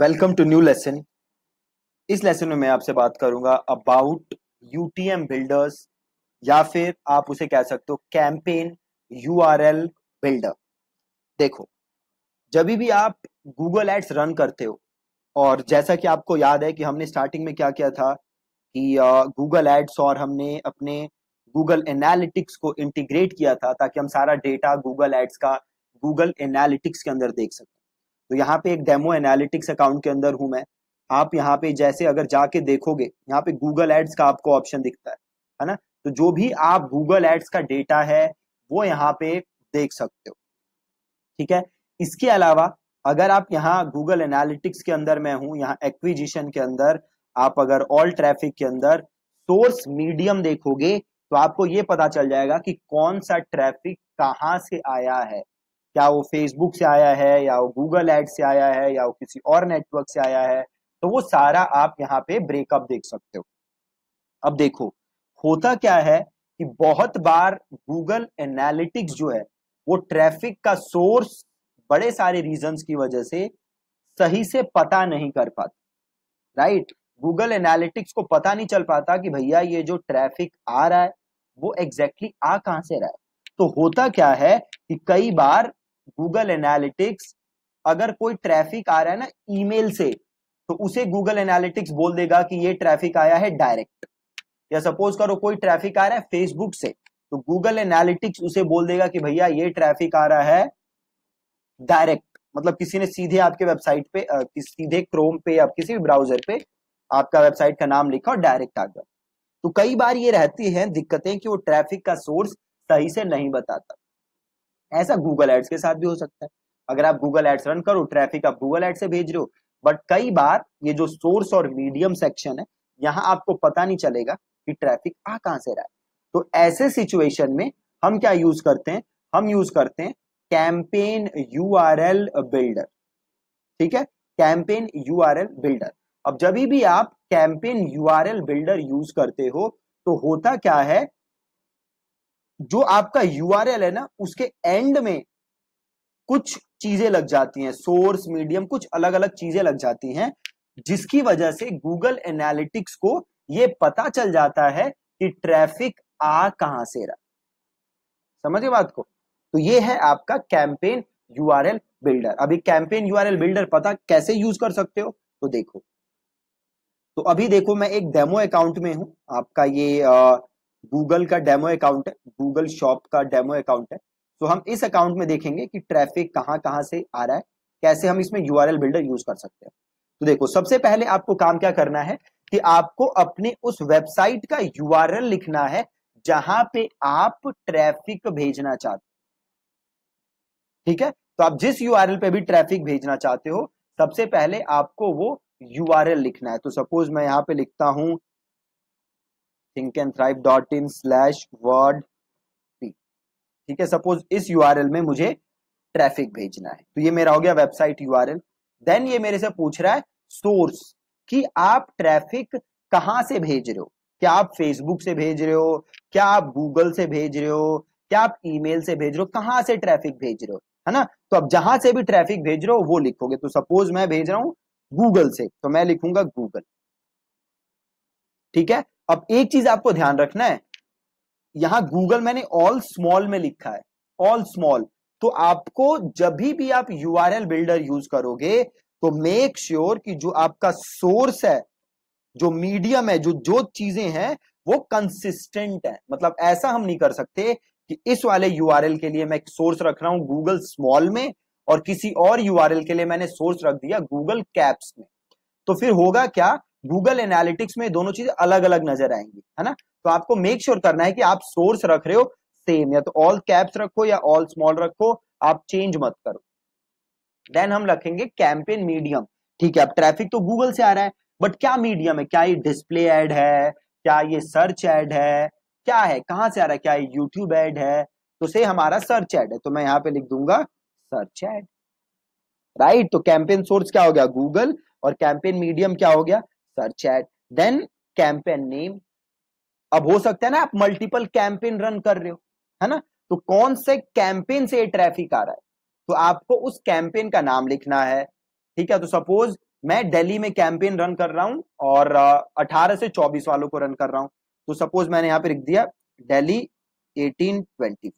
Welcome to new lesson इस lesson में मैं आपसे बात करूंगा अबाउट यूटीएम बिल्डर्स या फिर आप उसे कह सकते हो कैंपेन यूआरएल बिल्डर देखो जब भी आप गूगल एड्स रन करते हो और जैसा कि आपको याद है कि हमने स्टार्टिंग में क्या किया था कि गूगल एड्स और हमने अपने गूगल एनालिटिक्स को इंटीग्रेट किया था ताकि हम सारा डेटा गूगल एड्स का गूगल एनालिटिक्स के अंदर देख सकें तो यहाँ पे एक डेमो एनालिटिक्स अकाउंट के अंदर हूं मैं आप यहाँ पे जैसे अगर जाके देखोगे यहाँ पे गूगल एड्स का आपको ऑप्शन दिखता है है ना तो जो भी आप गूगल एड्स का डेटा है वो यहाँ पे देख सकते हो ठीक है इसके अलावा अगर आप यहाँ गूगल एनालिटिक्स के अंदर मैं हूँ यहाँ एक्विजिशन के अंदर आप अगर ऑल ट्रैफिक के अंदर सोर्स मीडियम देखोगे तो आपको ये पता चल जाएगा कि कौन सा ट्रैफिक कहाँ से आया है क्या वो फेसबुक से आया है या वो गूगल एड से आया है या वो किसी और नेटवर्क से आया है तो वो सारा आप यहाँ पे ब्रेकअप देख सकते हो अब देखो होता क्या है कि बहुत बार गूगल एनालिटिक्स जो है वो ट्रैफिक का सोर्स बड़े सारे रीजंस की वजह से सही से पता नहीं कर पाता राइट गूगल एनालिटिक्स को पता नहीं चल पाता कि भैया ये जो ट्रैफिक आ रहा है वो एग्जैक्टली exactly आ कहां से रहा है तो होता क्या है कि कई बार गूगल एनालिटिक्स अगर कोई ट्रैफिक आ रहा है ना ईमेल से तो उसे गूगल एनालिटिक्स बोल देगा कि ये ट्रैफिक आया है डायरेक्ट या सपोज करो कोई ट्रैफिक आ रहा है फेसबुक से तो गूगल एनालिटिक्स उसे बोल देगा कि भैया ये ट्रैफिक आ रहा है डायरेक्ट मतलब किसी ने सीधे आपके वेबसाइट पे सीधे क्रोम पे या किसी भी ब्राउजर पे आपका वेबसाइट का नाम लिखा और डायरेक्ट आ गया तो कई बार ये रहती है दिक्कतें कि वो ट्रैफिक का सोर्स सही से नहीं बताता ऐसा गूगल एड्स के साथ भी हो सकता है अगर आप गूगल एड्स रन करो ट्रैफिक आप गूगल एड से भेज रहे हो बट कई बार ये जो सोर्स और मीडियम सेक्शन है यहाँ आपको पता नहीं चलेगा कि ट्रैफिक आ कहाँ से रहा है तो ऐसे सिचुएशन में हम क्या यूज करते हैं हम यूज करते हैं कैंपेन यू बिल्डर ठीक है कैंपेन यू बिल्डर अब जब भी आप कैंपेन यू बिल्डर यूज करते हो तो होता क्या है जो आपका यू है ना उसके एंड में कुछ चीजें लग जाती हैं सोर्स मीडियम कुछ अलग अलग चीजें लग जाती हैं जिसकी वजह से गूगल एनालिटिक्स को यह पता चल जाता है कि ट्रैफिक आ कहां से रहा समझे बात को तो ये है आपका कैंपेन यूआरएल बिल्डर अभी कैंपेन यूआरएल बिल्डर पता कैसे यूज कर सकते हो तो देखो तो अभी देखो मैं एक डेमो अकाउंट में हूं आपका ये गूगल का डेमो अकाउंट है गूगल शॉप का डेमो अकाउंट है तो हम इस अकाउंट में देखेंगे कि ट्रैफिक कहाँ कहाँ से आ रहा है कैसे हम इसमें यू बिल्डर यूज कर सकते हैं तो देखो सबसे पहले आपको काम क्या करना है कि आपको अपने उस वेबसाइट का यू लिखना है जहां पे आप ट्रैफिक भेजना चाहते ठीक है तो आप जिस यू पे भी ट्रैफिक भेजना चाहते हो सबसे पहले आपको वो यू लिखना है तो सपोज मैं यहां पे लिखता हूं thinkandthrive.in slash word ठीक है सपोज इस यूआरएल में मुझे ट्रैफिक भेजना है तो ये मेरा हो गया वेबसाइट यूआरएल देन ये मेरे से पूछ रहा है सोर्स कि आप ट्रैफिक कहाँ से भेज रहे हो क्या आप फेसबुक से भेज रहे हो क्या आप गूगल से भेज रहे हो क्या आप ईमेल से भेज रहे हो कहाँ से ट्रैफिक भेज रहे हो है ना तो अब जहां से भी ट्रैफिक भेज रहे हो वो लिखोगे तो सपोज मैं भेज रहा हूँ गूगल से तो मैं लिखूंगा गूगल ठीक है अब एक चीज आपको ध्यान रखना है यहां गूगल मैंने ऑल स्मॉल में लिखा है ऑल स्मॉल तो आपको जब भी आप यू बिल्डर यूज करोगे तो मेक श्योर sure कि जो आपका सोर्स है जो मीडियम है जो जो चीजें हैं वो कंसिस्टेंट है मतलब ऐसा हम नहीं कर सकते कि इस वाले यू के लिए मैं एक सोर्स रख रहा हूं गूगल स्मॉल में और किसी और यू के लिए मैंने सोर्स रख दिया गूगल कैप्स में तो फिर होगा क्या गूगल एनालिटिक्स में दोनों चीजें अलग अलग नजर आएंगी है ना तो आपको मेक श्योर sure करना है कि आप सोर्स रख रहे हो सेम या तो ऑल कैप्स रखो या ऑल स्मॉल रखो आप चेंज मत करो देन हम रखेंगे कैंपेन मीडियम ठीक है अब ट्रैफिक तो गूगल से आ रहा है बट क्या मीडियम है क्या ये डिस्प्ले एड है क्या ये सर्च एड है क्या है कहाँ से आ रहा है क्या ये यूट्यूब एड है तो से हमारा सर्च एड है तो मैं यहाँ पे लिख दूंगा सर्च एड राइट तो कैंपेन सोर्स क्या हो गया गूगल और कैंपेन मीडियम क्या हो गया search ad then campaign name अब हो सकता है ना आप मल्टीपल कैंपेन रन कर रहे हो है ना तो कौन से कैंपेन से ट्रैफिक आ रहा है तो आपको उस कैंपेन का नाम लिखना है ठीक है तो सपोज मैं दिल्ली में कैंपेन रन कर रहा हूं और अठारह से चौबीस वालों को रन कर रहा हूं तो सपोज मैंने यहां पे लिख दिया दिल्ली 1824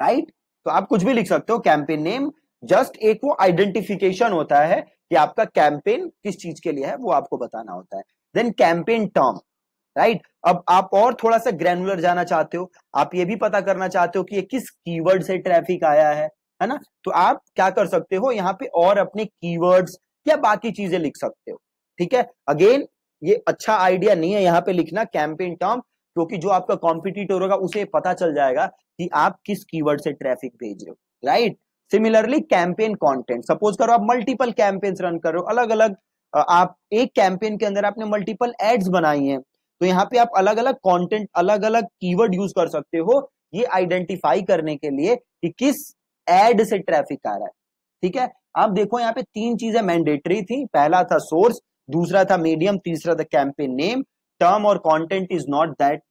राइट तो आप कुछ भी लिख सकते हो कैंपेन नेम जस्ट एक वो आइडेंटिफिकेशन होता है कि आपका कैंपेन किस चीज के लिए है वो आपको बताना होता है देन कैंपेन टर्म राइट अब आप और थोड़ा सा ग्रेनुलर जाना चाहते हो आप ये भी पता करना चाहते हो कि ये किस कीवर्ड से ट्रैफिक आया है है ना तो आप क्या कर सकते हो यहाँ पे और अपने कीवर्ड्स या बाकी चीजें लिख सकते हो ठीक है अगेन ये अच्छा आइडिया नहीं है यहाँ पे लिखना कैंपेन टर्म क्योंकि जो आपका कॉम्पिटिटर होगा उसे पता चल जाएगा कि आप किस कीवर्ड से ट्रैफिक भेज रहे हो right similarly campaign content suppose करो आप मल्टीपल कैंपेन्स रन करो अलग अलग आप एक कैंपेन के अंदर आपने मल्टीपल एड्स बनाई हैं तो यहाँ पे आप अलग अलग कंटेंट अलग अलग कीवर्ड यूज कर सकते हो ये आइडेंटिफाई करने के लिए कि किस एड से ट्रैफिक आ रहा है ठीक है आप देखो यहाँ पे तीन चीजें मैंडेटरी थी पहला था सोर्स दूसरा था मीडियम तीसरा था कैंपेन नेम टर्म और content is not that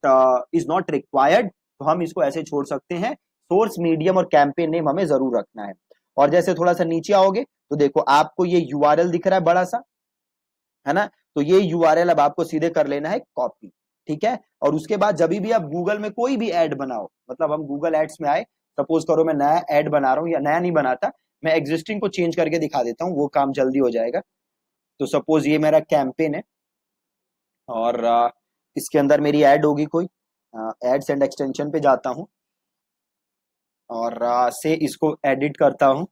is not required तो हम इसको ऐसे छोड़ सकते हैं सोर्स मीडियम और कैंपेन नेम हमें जरूर रखना है और जैसे थोड़ा सा नीचे आओगे तो देखो आपको ये यू दिख रहा है बड़ा सा है ना तो ये यू अब आपको सीधे कर लेना है कॉपी ठीक है और उसके बाद जब भी आप गूगल में कोई भी एड बनाओ मतलब हम गूगल एड्स में आए सपोज करो मैं नया एड बना रहा हूँ या नया नहीं बनाता मैं एग्जिस्टिंग को चेंज करके दिखा देता हूँ वो काम जल्दी हो जाएगा तो सपोज ये मेरा कैंपेन है और इसके अंदर मेरी एड होगी कोई एड्स एंड एक्सटेंशन पे जाता हूँ और से इसको एडिट करता हूं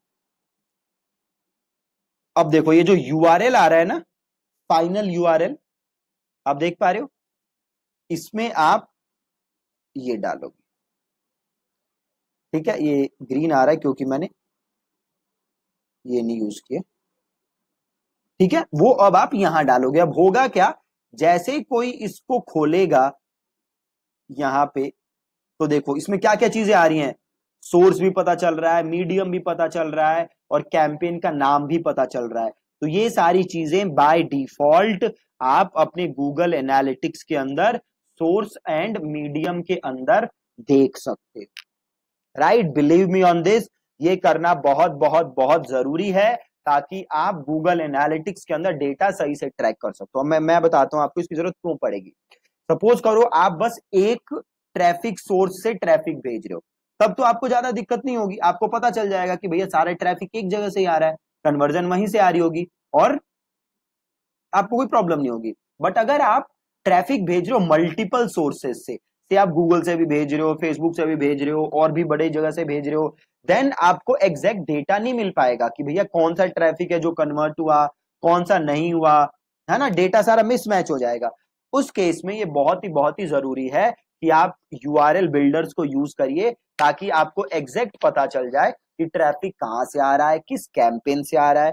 अब देखो ये जो यू आ रहा है ना फाइनल यू आप देख पा रहे हो इसमें आप ये डालोगे ठीक है ये ग्रीन आ रहा है क्योंकि मैंने ये नहीं यूज किया ठीक है वो अब आप यहां डालोगे अब होगा क्या जैसे कोई इसको खोलेगा यहां पे तो देखो इसमें क्या क्या चीजें आ रही हैं सोर्स भी पता चल रहा है मीडियम भी पता चल रहा है और कैंपेन का नाम भी पता चल रहा है तो ये सारी चीजें बाय डिफॉल्ट आप अपने गूगल एनालिटिक्स के अंदर सोर्स एंड मीडियम के अंदर देख सकते right believe me on this ये करना बहुत बहुत बहुत जरूरी है ताकि आप गूगल एनालिटिक्स के अंदर डेटा सही से ट्रैक कर सकते हो मैं मैं बताता हूं आपको इसकी जरूरत क्यों पड़ेगी सपोज करो आप बस एक ट्रैफिक सोर्स से ट्रैफिक भेज रहे हो तब तो आपको ज्यादा दिक्कत नहीं होगी आपको पता चल जाएगा कि भैया सारे ट्रैफिक एक जगह से ही आ रहा है कन्वर्जन वहीं से आ रही होगी और आपको कोई प्रॉब्लम नहीं होगी बट अगर आप ट्रैफिक भेज रहे हो मल्टीपल सोर्सेस से से आप गूगल से भी भेज रहे हो फेसबुक से भी भेज रहे हो और भी बड़े जगह से भेज रहे हो देन आपको एग्जैक्ट डेटा नहीं मिल पाएगा कि भैया कौन सा ट्रैफिक है जो कन्वर्ट हुआ कौन सा नहीं हुआ है ना डेटा सारा मिसमैच हो जाएगा उस केस में ये बहुत ही बहुत ही जरूरी है कि आप यू आर एल बिल्डर्स को यूज करिए ताकि आपको एग्जैक्ट पता चल जाए कि ट्रैफिक कहाँ से आ रहा है किस कैंपेन से आ रहा है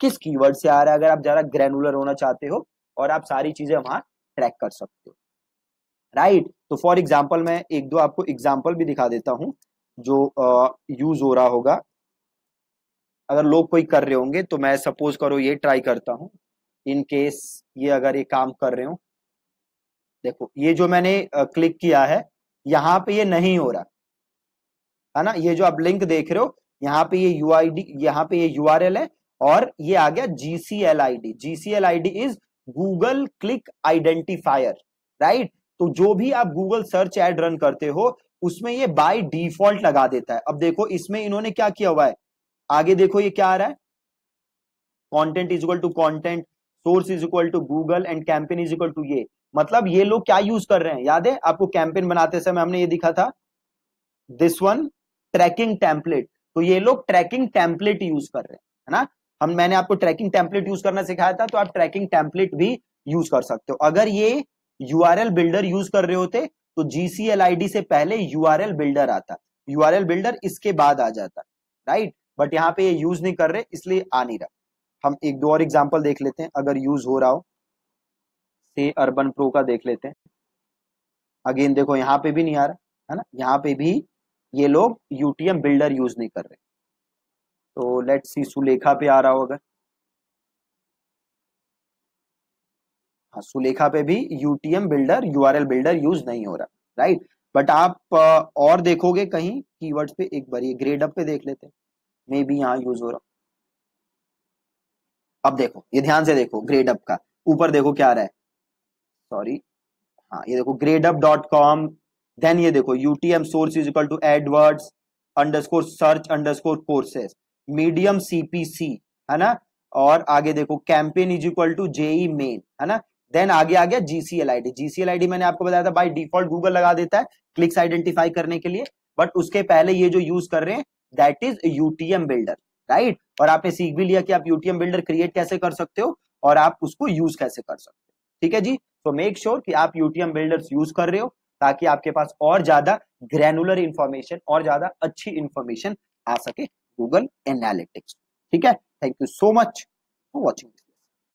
किस कीवर्ड से आ रहा है अगर आप ज्यादा ग्रेनुलर होना चाहते हो और आप सारी चीज़ें वहां ट्रैक कर सकते हो राइट right? तो फॉर एग्जाम्पल मैं एक दो आपको एग्जाम्पल भी दिखा देता हूँ जो यूज uh, हो रहा होगा अगर लोग कोई कर रहे होंगे तो मैं सपोज करो ये ट्राई करता हूँ इनकेस ये अगर ये काम कर रहे हो देखो ये जो मैंने क्लिक किया है यहाँ पे ये नहीं हो रहा है ना ये जो आप लिंक देख रहे हो यहाँ पे ये यू आई डी यहाँ पे ये यू आर एल है और ये आ गया L I D GCL I D is Google click identifier right तो जो भी आप गूगल सर्च एड रन करते हो उसमें ये बाय डिफॉल्ट लगा देता है अब देखो इसमें इन्होंने क्या किया हुआ है आगे देखो ये क्या आ रहा है content is equal to content source is equal to Google and campaign is equal to ये मतलब ये लोग क्या यूज कर रहे हैं याद है आपको कैंपेन बनाते समय हमने ये दिखा था दिस वन ट्रैकिंग टेम्पलेट तो ये लोग ट्रैकिंग टेम्पलेट यूज कर रहे हैं है ना हम मैंने आपको ट्रैकिंग टेम्पलेट यूज करना सिखाया था तो आप ट्रैकिंग टेम्पलेट भी यूज कर सकते हो अगर ये यू बिल्डर यूज कर रहे होते तो जीसीएल से पहले यू बिल्डर आता यू बिल्डर इसके बाद आ जाता राइट बट यहाँ पे ये यूज नहीं कर रहे इसलिए आ नहीं रहा हम एक दो और एग्जाम्पल देख लेते हैं अगर यूज हो रहा हो सी अर्बन प्रो का देख लेते हैं अगेन देखो यहाँ पे भी नहीं आ रहा है ना यहाँ पे भी ये लोग यूटीएम बिल्डर यूज नहीं कर रहे तो लेट सी सुलेखा पे आ रहा होगा हाँ सुलेखा पे भी UTM builder URL builder use नहीं हो रहा राइट बट आप uh, और देखोगे कहीं कीवर्ड्स पे एक बार ये ग्रेड अप पे देख लेते हैं मे बी यहाँ यूज हो रहा अब देखो ये ध्यान से देखो ग्रेड अप का ऊपर देखो क्या आ रहा है सॉरी हाँ ये देखो ग्रेडअप डॉट कॉम देन ये देखो UTM source is equal to AdWords underscore search underscore courses medium CPC है ना और आगे देखो campaign is equal to JEE Main है ना देन आगे आ गया GCL I D GCL I D मैंने आपको बताया था बाई डिफॉल्ट गूगल लगा देता है क्लिक्स आइडेंटिफाई करने के लिए बट उसके पहले ये जो यूज कर रहे हैं that is UTM builder right और आपने सीख भी लिया कि आप यूटीएम बिल्डर क्रिएट कैसे कर सकते हो और आप उसको यूज कैसे कर सकते हो ठीक है जी सो मेक श्योर कि आप यूटीएम बिल्डर्स यूज कर रहे हो ताकि आपके पास और ज्यादा ग्रेनुलर इंफॉर्मेशन और ज्यादा अच्छी इंफॉर्मेशन आ सके गूगल एनालिटिक्स ठीक है thank you so much for watching